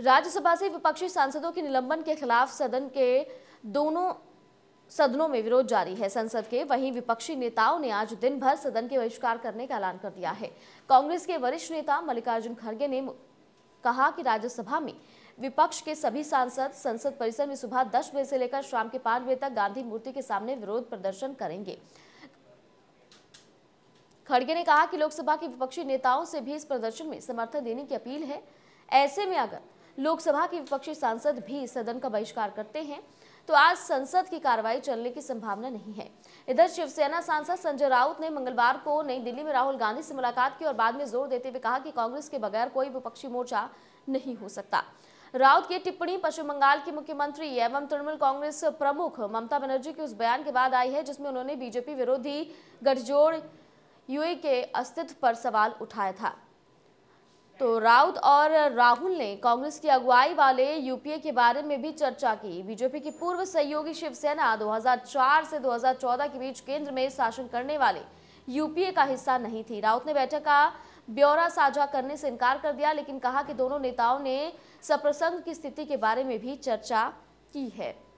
राज्यसभा से विपक्षी सांसदों के निलंबन के खिलाफ सदन के दोनों सदनों में विरोध जारी है संसद के वहीं विपक्षी नेताओं ने आज दिन भर सदन के बहिष्कार करने का ऐलान कर दिया है कांग्रेस के वरिष्ठ नेता मल्लिकार्जुन खड़गे ने कहा कि राज्यसभा में विपक्ष के सभी सांसद संसद परिसर में सुबह दस बजे से लेकर शाम के पांच बजे तक गांधी मूर्ति के सामने विरोध प्रदर्शन करेंगे खड़गे ने कहा कि लोकसभा के विपक्षी नेताओं से भी इस प्रदर्शन में समर्थन देने की अपील है ऐसे में अगर लोकसभा के विपक्षी सांसद भी सदन का बहिष्कार करते हैं तो आज संसद की कार्रवाई चलने की संभावना नहीं है इधर शिवसेना सांसद संजय राउत ने मंगलवार को नई दिल्ली में राहुल गांधी से मुलाकात की और बाद में जोर देते हुए कहा कि कांग्रेस के बगैर कोई विपक्षी मोर्चा नहीं हो सकता राउत की टिप्पणी पश्चिम बंगाल के मुख्यमंत्री एवं तृणमूल कांग्रेस प्रमुख ममता बनर्जी के उस बयान के बाद आई है जिसमें उन्होंने बीजेपी विरोधी गठजोड़ यूए के अस्तित्व पर सवाल उठाया था तो राउत और राहुल ने कांग्रेस की अगुवाई वाले यूपीए के बारे में भी चर्चा की बीजेपी की पूर्व सहयोगी शिवसेना 2004 से 2014 के बीच केंद्र में शासन करने वाले यूपीए का हिस्सा नहीं थी राउत ने बैठक का ब्यौरा साझा करने से इनकार कर दिया लेकिन कहा कि दोनों नेताओं ने सप्रसंग की स्थिति के बारे में भी चर्चा की है